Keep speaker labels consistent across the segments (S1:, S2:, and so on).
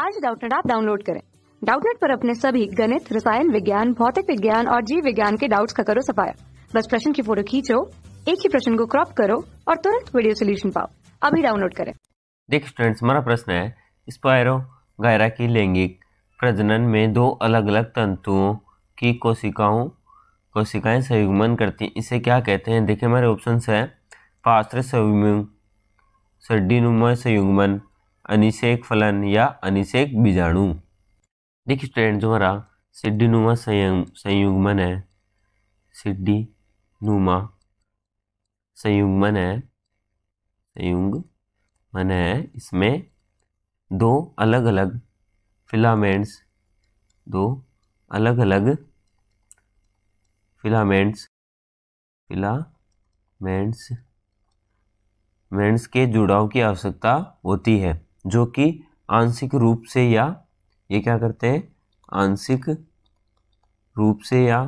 S1: आज डाउटनेट आप डाउनलोड करें डाउटनेट पर अपने सभी गणित रसायन विज्ञान भौतिक विज्ञान और जीव विज्ञान के डाउट्स का करो सफाया बस प्रश्न की फोटो खींचो एक ही प्रश्न को क्रॉप करो और तुरंत वीडियो सोल्यूशन पाओ अभी डाउनलोड करें
S2: देखिए स्टूडेंट्स हमारा प्रश्न है स्पायरो गायरा की लैंगिक प्रजनन में दो अलग अलग तंतुओं की कोशिकाओं कोशिकाएं संयुग्मन करती हैं इसे क्या कहते हैं देखिए हमारे ऑप्शन है पात्र संयुग्मन सड्डीनुमा संयुग्मन अनिषेक फलन या अनिषेक बीजाणु देखिए स्टूडेंट जो हमारा सिड्डीनुमा संयुग्मन है सिड्डी नुमा संयुग्मन है संयुग मन है इसमें दो अलग अलग फिलामेंट्स दो अलग अलग फिलामेंट्स फिलामेंट्स मेंट्स के जुड़ाव की आवश्यकता होती है जो कि आंशिक रूप से या ये क्या करते हैं आंशिक रूप से या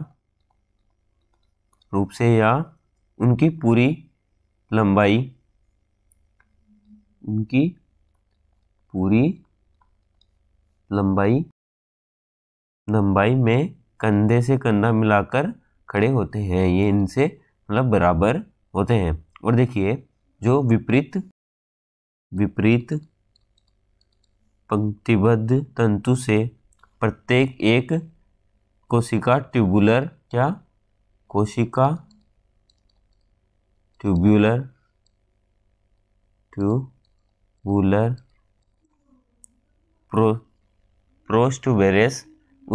S2: रूप से या उनकी पूरी लंबाई उनकी पूरी लंबाई लंबाई में कंधे से कंधा मिलाकर खड़े होते हैं ये इनसे मतलब बराबर होते हैं और देखिए जो विपरीत विपरीत पंक्तिबद्ध तंतु से प्रत्येक एक कोशिका ट्यूबुलर क्या कोशिका ट्यूबुलर ट्यूबुलर प्रो प्रोस्टुबेरेस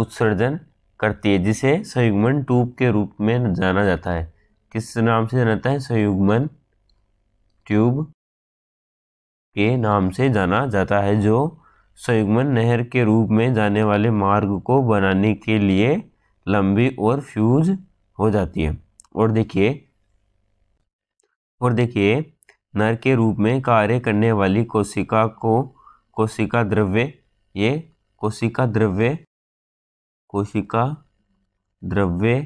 S2: उत्सर्जन करती है जिसे संयुग्मन ट्यूब के रूप में जाना जाता है किस नाम से जाना जाता है संयुग्मन ट्यूब के नाम से जाना जाता है जो संयुग्मन नहर के रूप में जाने वाले मार्ग को बनाने के लिए लंबी और फ्यूज हो जाती है और देखिए और देखिए नर के रूप में कार्य करने वाली कोशिका को कोशिका द्रव्य ये कोशिका द्रव्य कोशिका द्रव्य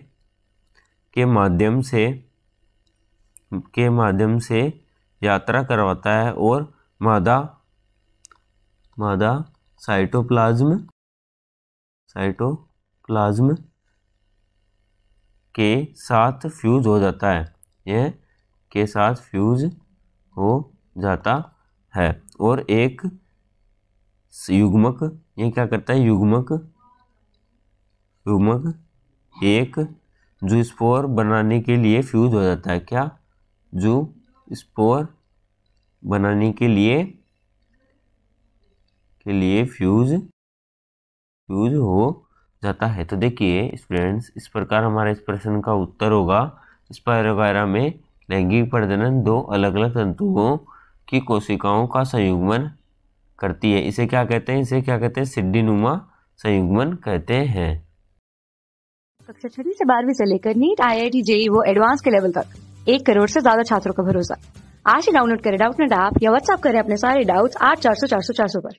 S2: के माध्यम से के माध्यम से यात्रा करवाता है और मादा मादा साइटोप्लाज्म साइटोप्लाज्म के साथ फ्यूज हो जाता है यह के साथ फ्यूज हो जाता है और एक युग्मक ये क्या करता है युग्मक युग्मक एक जो स्पोर बनाने के लिए फ्यूज हो जाता है क्या जो स्पोर बनाने के लिए के लिए फ्यूज फ्यूज हो जाता है तो देखिए स्टूडेंट्स इस प्रकार हमारे इस प्रश्न का उत्तर होगा स्पायरोगायरा में लैंगिक प्रजनन दो अलग अलग तंतुओं की कोशिकाओं का संयुग्मन करती है इसे क्या कहते हैं इसे क्या कहते हैं सिड्डीनुमा संयुग्मन कहते हैं
S1: कक्षा छठी से बारहवीं से लेकर NEET I I T JEE वो एडवांस के लेवल तक एक करोड़ से ज्यादा छात्रों का भरोसा आज ही डाउनलोड करें डाउट नेट ऐप या व्हाट्सअप करें अपने सारे डाउट्स आठ चार सौ चार सौ चार सौ पर